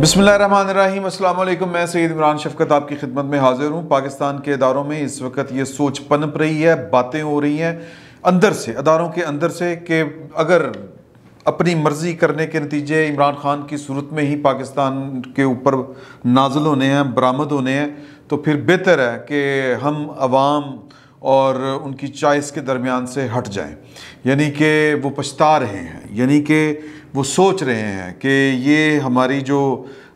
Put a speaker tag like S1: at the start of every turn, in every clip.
S1: बसमीम अल्लाम मैं सैद इमरान शफकत आपकी खिदमत में हाजिर हूँ पाकिस्तान के इदारों में इस वक्त ये सोच पनप रही है बातें हो रही हैं अंदर से अदारों के अंदर से कि अगर अपनी मर्ज़ी करने के नतीजे इमरान खान की सूरत में ही पाकिस्तान के ऊपर नाजल होने हैं बरामद होने हैं तो फिर बेहतर है कि हम आवाम और उनकी चॉइस के दरमियान से हट जाएं यानी कि वो पछता रहे हैं यानी कि वो सोच रहे हैं कि ये हमारी जो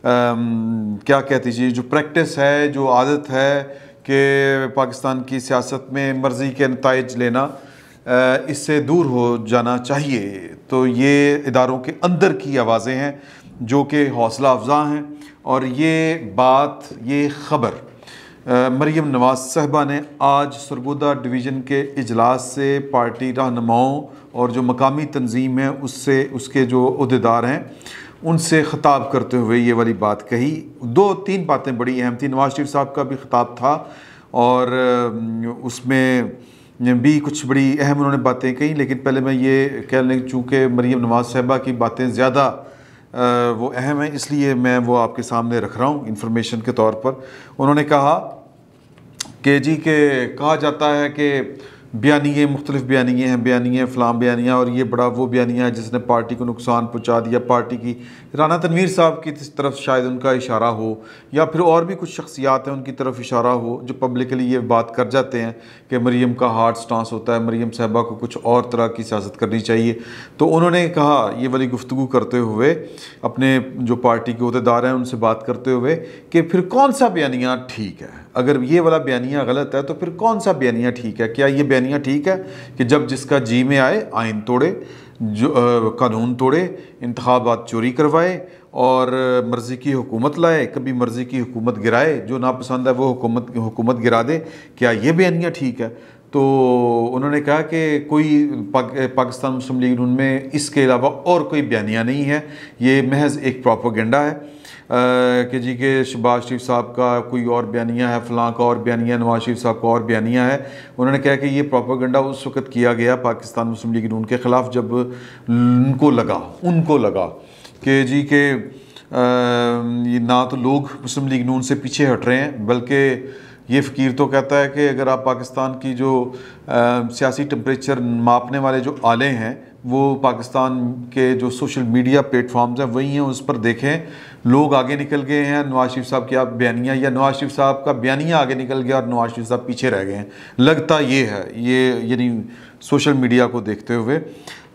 S1: आम, क्या कहती जी जो प्रैक्टिस है जो आदत है कि पाकिस्तान की सियासत में मर्ज़ी के नतज लेना इससे दूर हो जाना चाहिए तो ये इदारों के अंदर की आवाज़ें हैं जो कि हौसला अफजा हैं और ये बात ये ख़बर मरीम नवाज़ साहबा ने आज सरगोदा डिवीज़न के अजलास से पार्टी रहनुमाओं और जो मकामी तंजीम है उससे उसके जो अहदेदार हैं उनसे ख़ताब करते हुए ये वाली बात कही दो तीन बातें बड़ी अहम थी नवाज़ शरीफ साहब का भी ख़ताब था और उसमें भी कुछ बड़ी अहम उन्होंने बातें कही लेकिन पहले मैं ये कह लें चूँकि मरीम नवाज़ साहबा की बातें ज़्यादा वो अहम है इसलिए मैं वो आपके सामने रख रहा हूँ इन्फॉर्मेशन के तौर पर उन्होंने कहा के जी के कहा जाता है कि बयानिए मुख्तलिफ बयानिए हैं बयानिए फ़लाम बयानिया और ये बड़ा वो बयानिया है जिसने पार्टी को नुकसान पहुँचा दिया पार्टी की राना तनवीर साहब की तरफ शायद उनका इशारा हो या फिर और भी कुछ शख्सियात हैं उनकी तरफ इशारा हो जो पब्लिकली ये बात कर जाते हैं कि मरीम का हार्ट स्टांस होता है मरीम साहबा को कुछ और तरह की सियासत करनी चाहिए तो उन्होंने कहा ये वाली गुफ्तु करते हुए अपने जो पार्टी के अहदेदार हैं उनसे बात करते हुए कि फिर कौन सा बयानिया ठीक है अगर ये वाला बयानिया गलत है तो फिर कौन सा बयानिया ठीक है क्या ये बयानिया ठीक है कि जब जिसका जी में आए आइन तोड़े जो आ, कानून तोड़े इंतबात चोरी करवाए और मर्ज़ी की हुकूमत लाए कभी मर्ज़ी की हुकूमत गिराए जो नापसंद है वो हुकूमत हुकूमत गिरा दे क्या ये बयानिया ठीक है तो उन्होंने कहा कि कोई पाक, पाकिस्तान मुस्लिम लीग उनमें इसके अलावा और कोई बयानिया नहीं है ये महज एक प्रोपोगेंडा है कि जी के शबाज शरीफ साहब का कोई और बयानिया है फलां का और बयानिया नवाज शरीफ साहब का और बयानिया है उन्होंने कहा कि ये प्रोपागंडा उस वक्त किया गया पाकिस्तान मुस्लिम लीग नून के ख़िलाफ़ जब उनको लगा उनको लगा कि जी के ये ना तो लोग मुस्लिम लीग नून से पीछे हट रहे हैं बल्कि ये फ़कीर तो कहता है कि अगर आप पाकिस्तान की जो सियासी टम्परेचर मापने वाले जो आले हैं वो पाकिस्तान के जो सोशल मीडिया प्लेटफॉर्म्स हैं वही हैं उस पर देखें लोग आगे निकल गए हैं नवाज शरीफ साहब की आप बयानियाँ या नवाज शरीफ साहब का बयानिया आगे निकल गया और नवाज शरीफ साहब पीछे रह गए हैं लगता ये है ये यानी सोशल मीडिया को देखते हुए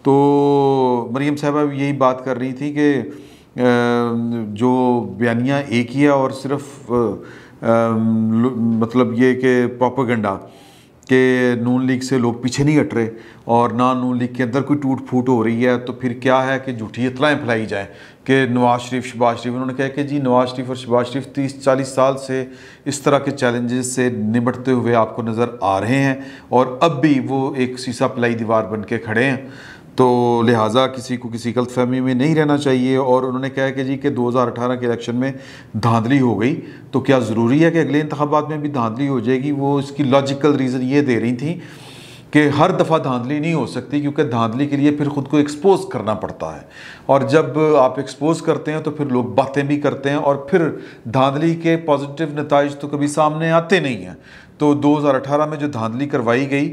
S1: तो मरीम अब यही बात कर रही थी कि जो बयानिया एक ही है और सिर्फ मतलब ये कि प्रोपागेंडा कि नून लीग से लोग पीछे नहीं हट रहे और ना नून लीग के अंदर कोई टूट फूट हो रही है तो फिर क्या है कि झूठी इतलाएँ फैलाई जाएँ कि नवाज़ शरीफ शबाज शरीफ उन्होंने कहा कि जी नवाज़ शरीफ और शबाज शरीफ तीस चालीस साल से इस तरह के चैलेंजेस से निबटते हुए आपको नज़र आ रहे हैं और अब भी वो एक शीशा पलाई दीवार बन के खड़े हैं तो लिहाजा किसी को किसी गलत फहमी में नहीं रहना चाहिए और उन्होंने कहा कि जी कि 2018 के इलेक्शन में धांधली हो गई तो क्या ज़रूरी है कि अगले इंतबात में भी धांधली हो जाएगी वो इसकी लॉजिकल रीज़न ये दे रही थी कि हर दफ़ा धांधली नहीं हो सकती क्योंकि धांधली के लिए फिर ख़ुद को एक्सपोज करना पड़ता है और जब आप एक्सपोज करते हैं तो फिर लोग बातें भी करते हैं और फिर धांधली के पॉजिटिव नतज तो कभी सामने आते नहीं हैं तो 2018 में जो धांधली करवाई गई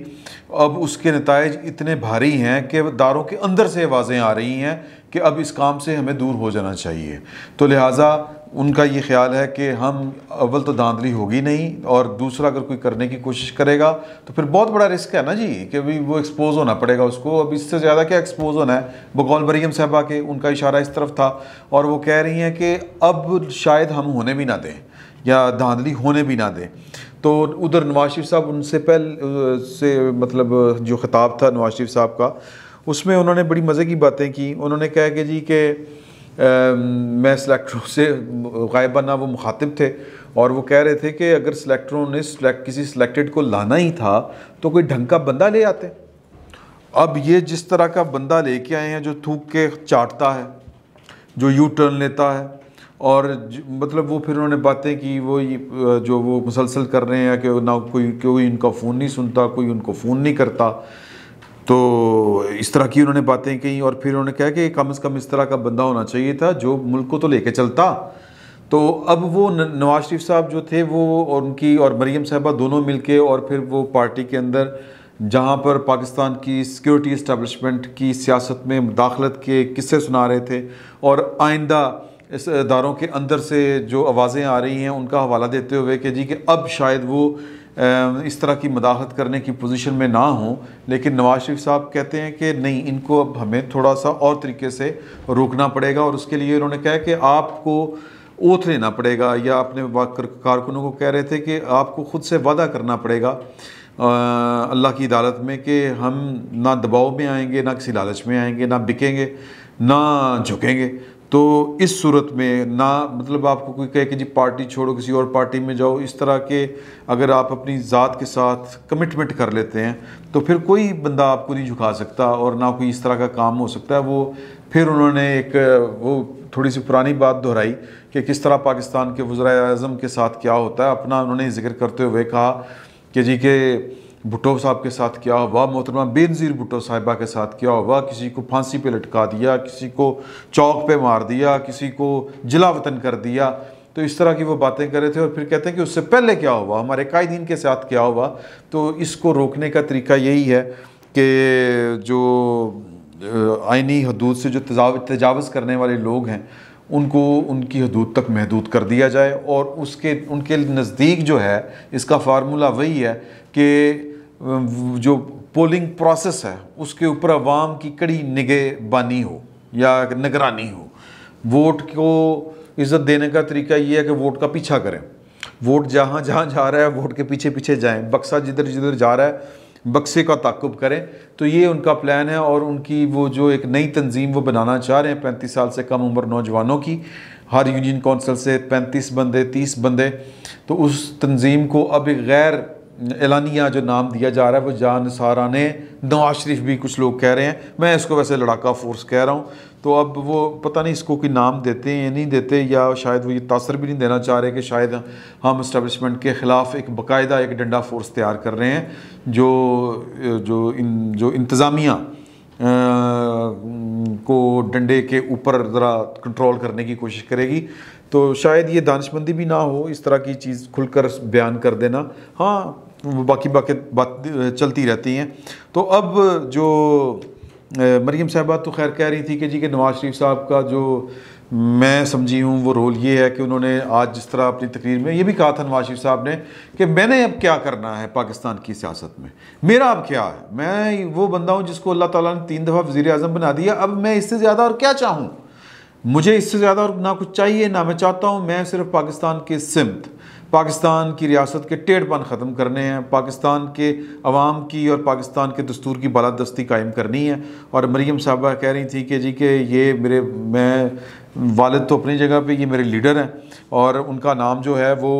S1: अब उसके नतज इतने भारी हैं कि दारों के अंदर से आवाज़ें आ रही हैं कि अब इस काम से हमें दूर हो जाना चाहिए तो लिहाजा उनका ये ख्याल है कि हम अव्वल तो धांधली होगी नहीं और दूसरा अगर कोई करने की कोशिश करेगा तो फिर बहुत बड़ा रिस्क है ना जी कि अभी वो एक्सपोज होना पड़ेगा उसको अब इससे ज़्यादा क्या एक्सपोज होना है बकौल मरीम साहबा के उनका इशारा इस तरफ था और वो कह रही हैं कि अब शायद हम होने भी ना दें या धांधली होने भी ना दें तो उधर नवाज शरीफ साहब उनसे पहले से मतलब जो खिताब था नवाज शरीफ साहब का उसमें उन्होंने बड़ी मज़े की बातें की उन्होंने कहा कि जी के मैं सिलेक्टरों से गायबा ना वो मुखातिब थे और वो कह रहे थे कि अगर सिलेक्टरों ने सिलेक्ट किसी सिलेक्टेड को लाना ही था तो कोई ढंग का बंदा ले आते अब ये जिस तरह का बंदा लेके आए हैं जो थूक के चाटता है जो यू टर्न लेता है और मतलब वो फिर उन्होंने बातें की वो जो वो मुसलसल कर रहे हैं कि ना कोई कोई उनका फ़ोन नहीं सुनता कोई उनको फ़ोन नहीं करता तो इस तरह की उन्होंने बातें कहीं और फिर उन्होंने कहा कि कम से कम इस तरह का बंदा होना चाहिए था जो मुल्क को तो लेके चलता तो अब वो नवाज शरीफ साहब जो थे वो और उनकी और मरीम साहबा दोनों मिलके और फिर वो पार्टी के अंदर जहाँ पर पाकिस्तान की सिक्योरिटी इस्टेबलिशमेंट की सियासत में मुदाखलत के किस्से सुना रहे थे और आइंदा इस इदारों के अंदर से जो आवाज़ें आ रही हैं उनका हवाला देते हुए कि जी कि अब शायद वो इस तरह की मदाखत करने की पोजीशन में ना हों लेकिन नवाज शरीफ साहब कहते हैं कि नहीं इनको अब हमें थोड़ा सा और तरीके से रोकना पड़ेगा और उसके लिए उन्होंने कहा कि आपको ओथ लेना पड़ेगा या अपने कारकुनों को कह रहे थे कि आपको ख़ुद से वादा करना पड़ेगा अल्लाह की अदालत में कि हम ना दबाव में आएंगे ना किसी लालच में आएंगे ना बिकेंगे ना झुकेंगे तो इस सूरत में ना मतलब आपको कोई कहे कि जी पार्टी छोड़ो किसी और पार्टी में जाओ इस तरह के अगर आप अपनी ज़ात के साथ कमिटमेंट कर लेते हैं तो फिर कोई बंदा आपको नहीं झुका सकता और ना कोई इस तरह का काम हो सकता है वो फिर उन्होंने एक वो थोड़ी सी पुरानी बात दोहराई कि किस तरह पाकिस्तान के वज्र अजम के साथ क्या होता है अपना उन्होंने जिक्र करते हुए कहा कि जी के भुट्टो साहब के साथ क्या हुआ मोहतरमा बेनज़ीर भुट्टो साहिबा के साथ क्या हुआ किसी को फांसी पे लटका दिया किसी को चौक पे मार दिया किसी को जिला वतन कर दिया तो इस तरह की वो बातें कर रहे थे और फिर कहते हैं कि उससे पहले क्या हुआ हमारे कायदीन के साथ क्या हुआ तो इसको रोकने का तरीका यही है कि जो आइनी हदूद से जो तजावज़ करने वाले लोग हैं उनको उनकी हदूद तक महदूद कर दिया जाए और उसके उनके नज़दीक जो है इसका फार्मूला वही है कि जो पोलिंग प्रोसेस है उसके ऊपर अवाम की कड़ी निगेबानी हो या निगरानी हो वोट को इज़्ज़त देने का तरीका ये है कि वोट का पीछा करें वोट जहाँ जहाँ जा रहा है वोट के पीछे पीछे जाएं बक्सा जिधर जिधर जा रहा है बक्से का ताकुब करें तो ये उनका प्लान है और उनकी वो जो एक नई तंजीम वो बनाना चाह रहे हैं पैंतीस साल से कम उम्र नौजवानों की हर यूनियन कौंसिल से पैंतीस बंदे तीस बंदे तो उस तंजीम को अब एक गैर एलानिया जो नाम दिया जा रहा है वो जान सारा ने नवाज शरीफ भी कुछ लोग कह रहे हैं मैं इसको वैसे लड़ाका फोर्स कह रहा हूँ तो अब वो पता नहीं इसको कोई नाम देते हैं या नहीं देते या शायद वो ये तासर भी नहीं देना चाह रहे कि शायद हम इस्टबलिशमेंट के ख़िलाफ़ एक बाकायदा एक डंडा फोर्स तैयार कर रहे हैं जो जो इन जो इंतज़ामिया को डंडे के ऊपर ज़रा कंट्रोल करने की कोशिश करेगी तो शायद ये दानशमंदी भी ना हो इस तरह की चीज़ खुलकर बयान कर देना हाँ बाकी बाकी बात चलती रहती हैं तो अब जो मरीम साहबा तो खैर कह रही थी कि जी कि नवाज़ शरीफ साहब का जो मैं समझी हूँ वो रोल ये है कि उन्होंने आज जिस तरह अपनी तकरीर में ये भी कहा था नवाज शरीफ साहब ने कि मैंने अब क्या करना है पाकिस्तान की सियासत में मेरा अब क्या है मैं वो बंदा हूँ जिसको अल्लाह ताला ने तीन दफ़ा वज़ी अजम बना दिया अब मैं इससे ज़्यादा और क्या चाहूँ मुझे इससे ज़्यादा और ना कुछ चाहिए ना मैं चाहता हूँ मैं सिर्फ पाकिस्तान के सिमत पाकिस्तान की रियासत के टेढ़पन ख़त्म करने हैं पाकिस्तान के अवाम की और पाकिस्तान के दस्तूर की बालादस्ती कायम करनी है और मरीम साहबा कह रही थी कि जी कि ये मेरे मैं वालद तो अपनी जगह पे ये मेरे लीडर हैं और उनका नाम जो है वो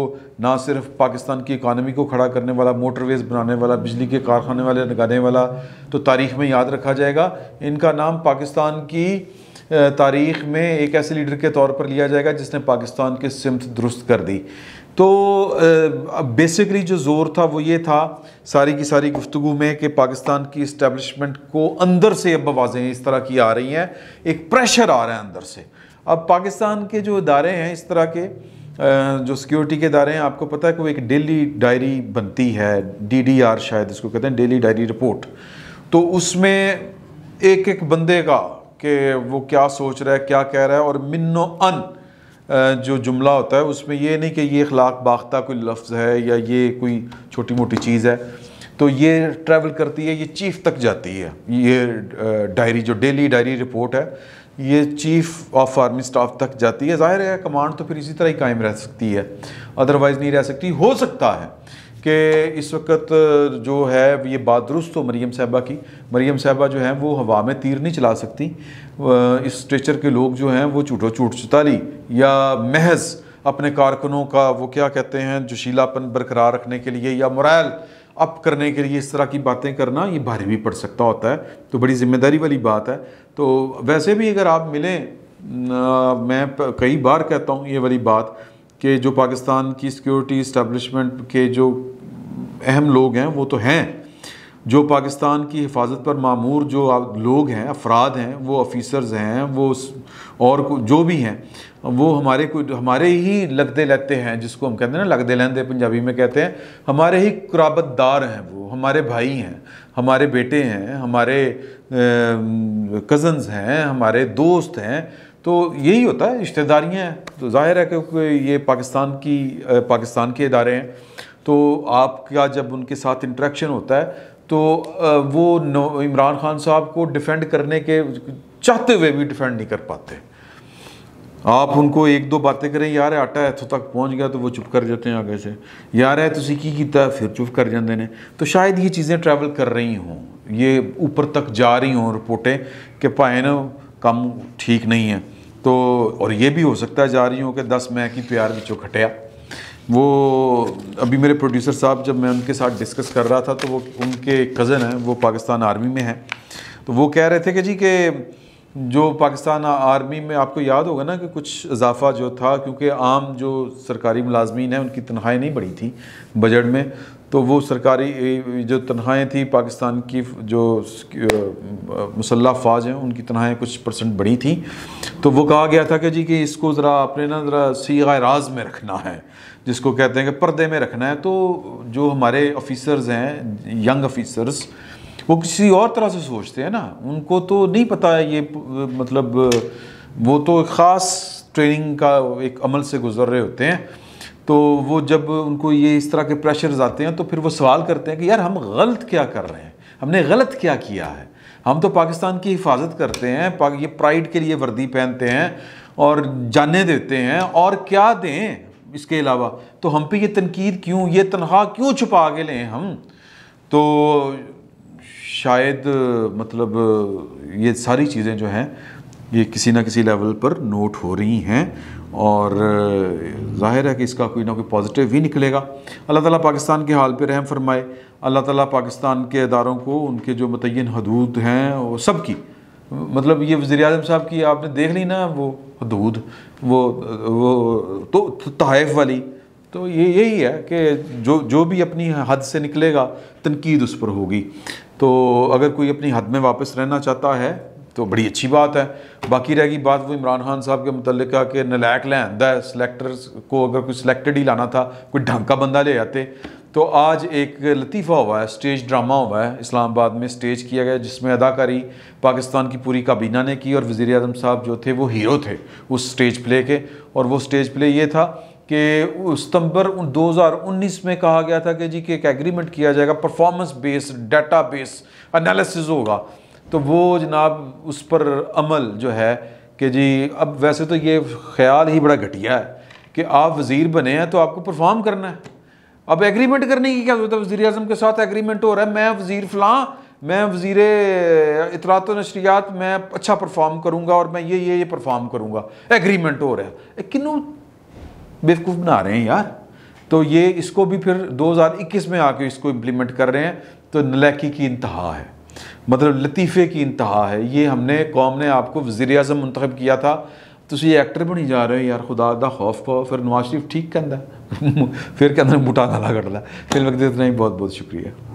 S1: ना सिर्फ पाकिस्तान की इकानमी को खड़ा करने वाला मोटरवेज़ बनाने वाला बिजली के कारखाने वाले लगाने वाला तो तारीख में याद रखा जाएगा इनका नाम पाकिस्तान की तारीख में एक ऐसे लीडर के तौर पर लिया जाएगा जिसने पाकिस्तान की सिमत दुरुस्त कर दी तो बेसिकली जो ज़ोर था वो ये था सारी की सारी गुफ्तु में कि पाकिस्तान की इस्टेबलिशमेंट को अंदर से अब आवाज़ें इस तरह की आ रही हैं एक प्रेशर आ रहा है अंदर से अब पाकिस्तान के जो इदारे हैं इस तरह के जो सिक्योरिटी के इदारे हैं आपको पता है कि वो एक डेली डायरी बनती है डीडीआर शायद इसको कहते हैं डेली डायरी रिपोर्ट तो उसमें एक एक बंदे का कि वो क्या सोच रहा है क्या कह रहा है और मिनो अन जो जुमला होता है उसमें ये नहीं कि ये अखलाक बाख्ता कोई लफ्ज़ है या ये कोई छोटी मोटी चीज़ है तो ये ट्रैवल करती है ये चीफ तक जाती है ये डायरी जो डेली डायरी रिपोर्ट है ये चीफ ऑफ आर्मी स्टाफ तक जाती है जाहिर है कमांड तो फिर इसी तरह ही कायम रह सकती है अदरवाइज़ नहीं रह सकती हो सकता है कि इस वक्त जो है ये बात दुरुस्त हो मरीम साहबा की मरीम साहबा जो हैं वो हवा में तीर नहीं चला सकती इस स्ट्रेचर के लोग जो हैं वो चूटो चूट चुताली या महज अपने कारकुनों का वो क्या कहते हैं जोशीलापन बरकरार रखने के लिए या मुरैल अप करने के लिए इस तरह की बातें करना ये भारी भी पड़ सकता होता है तो बड़ी ज़िम्मेदारी वाली बात है तो वैसे भी अगर आप मिलें मैं कई बार कहता हूँ ये वाली बात कि जो पाकिस्तान की सिक्योरिटी इस्टबलिशमेंट के जो अहम लोग हैं वो तो हैं जो पाकिस्तान की हिफाजत पर मामूर जो लोग हैं अफराद हैं वो ऑफिसर्स हैं वो और जो भी हैं वो हमारे को हमारे ही लगते लगते हैं जिसको हम कहते हैं ना लगते लहते पंजाबी में कहते हैं हमारे ही कुराबतदार हैं वो हमारे भाई हैं हमारे बेटे हैं हमारे कज़न्स हैं हमारे दोस्त हैं तो यही होता है रिश्तेदारियाँ हैं तो जाहिर है कि ये पाकिस्तान की पाकिस्तान के इदारे हैं तो आपका जब उनके साथ इंट्रैक्शन होता है तो वो इमरान खान साहब को डिफेंड करने के चाहते हुए भी डिफेंड नहीं कर पाते आप उनको एक दो बातें करें यार आटा इतों तक पहुंच गया तो वो चुप कर जाते हैं आगे से यार है तुम्हें की किया फिर चुप कर जाते हैं तो शायद ये चीज़ें ट्रैवल कर रही हों ये ऊपर तक जा रही हों रिपोर्टें कि ना कम ठीक नहीं है तो और ये भी हो सकता है जा रही हूँ कि दस मैं की प्यार बिचो खटिया वो अभी मेरे प्रोड्यूसर साहब जब मैं उनके साथ डिस्कस कर रहा था तो वो उनके कज़न हैं वो पाकिस्तान आर्मी में हैं तो वो कह रहे थे कि जी के जो पाकिस्तान आर्मी में आपको याद होगा ना कि कुछ इजाफा जो था क्योंकि आम जो सरकारी मुलाजमीन हैं उनकी तनख्वाहें नहीं बढ़ी थी बजट में तो वो सरकारी जो तनख्वाहें थी पाकिस्तान की जो मुसल्ह फ़ौज हैं उनकी तनख्वाहें कुछ परसेंट बढ़ी थी तो वो कहा गया था कि जी कि इसको ज़रा अपने ना ज़रा सीगा राज में रखना है जिसको कहते हैं कि पर्दे में रखना है तो जो हमारे ऑफिसर्स हैं यंग ऑफिसर्स वो किसी और तरह से सोचते हैं ना उनको तो नहीं पता है ये मतलब वो तो ख़ास ट्रेनिंग का एक अमल से गुजर रहे होते हैं तो वो जब उनको ये इस तरह के प्रेशर्स आते हैं तो फिर वो सवाल करते हैं कि यार हम गलत क्या कर रहे हैं हमने गलत क्या किया है हम तो पाकिस्तान की हिफाजत करते हैं ये प्राइड के लिए वर्दी पहनते हैं और जाने देते हैं और क्या दें इसके अलावा तो हम पे ये तनकीद क्यों ये तनख्वाह क्यों छुपा के लें हम तो शायद मतलब ये सारी चीज़ें जो हैं ये किसी ना किसी लेवल पर नोट हो रही हैं और जाहिर है कि इसका कोई ना कोई पॉजिटिव ही निकलेगा अल्लाह ताला पाकिस्तान के हाल पर रहम फरमाए अल्लाह ताला पाकिस्तान के अदारों को उनके जो मुतन हदूद हैं वो सब की मतलब ये वज़ी अजम साहब की आपने देख ली ना वो हदूद वो वो तो तहफ़ वाली तो ये यही है कि जो जो भी अपनी हद से निकलेगा तनकीद उस पर होगी तो अगर कोई अपनी हद में वापस रहना चाहता है तो बड़ी अच्छी बात है बाकी रहेगी बात वो इमरान खान साहब के मतलब कि नलैक लैंदा है को अगर कोई सिलेक्टेड ही लाना था कोई ढंग का बंदा ले आते तो आज एक लतीफ़ा हुआ है स्टेज ड्रामा हुआ है इस्लामाबाद में स्टेज किया गया जिसमें अदाकारी पाकिस्तान की पूरी काबीना ने की और वज़ी अजम साहब जो थे वो हीरो थे उस स्टेज प्ले के और वो स्टेज प्ले ये था कि सितंबर 2019 में कहा गया था कि जी कि एक एग्रीमेंट किया जाएगा performance based data base analysis होगा तो वो जनाब उस पर अमल जो है कि जी अब वैसे तो ये ख्याल ही बड़ा घटिया है कि आप वज़ीर बने हैं तो आपको परफॉर्म करना है अब एग्रीमेंट करने की क्या ज़रूरत है वज़ी अजम के साथ एग्रीमेंट हो रहा है मैं वज़ीर फ़लाँ मैं वज़ी इतरात नशरियात मैं अच्छा परफॉर्म करूँगा और मैं ये ये ये परफॉर्म करूँगा एग्रीमेंट हो रहा है किनों बेवकूफ़ बना रहे हैं यार तो ये इसको भी फिर 2021 में आके इसको इम्प्लीमेंट कर रहे हैं तो नलैकी की इंतहा है मतलब लतीफ़े की इंतहा है ये हमने कौम ने आपको वज़ी अजम मंतखब किया था तुम ये एक्टर बनी जा रहे हो यार खुदा दा खौफ को फिर नवाज शरीफ ठीक कहता फिर कहना बूटा गला कटता फिल्म के इतना ही बहुत बहुत शुक्रिया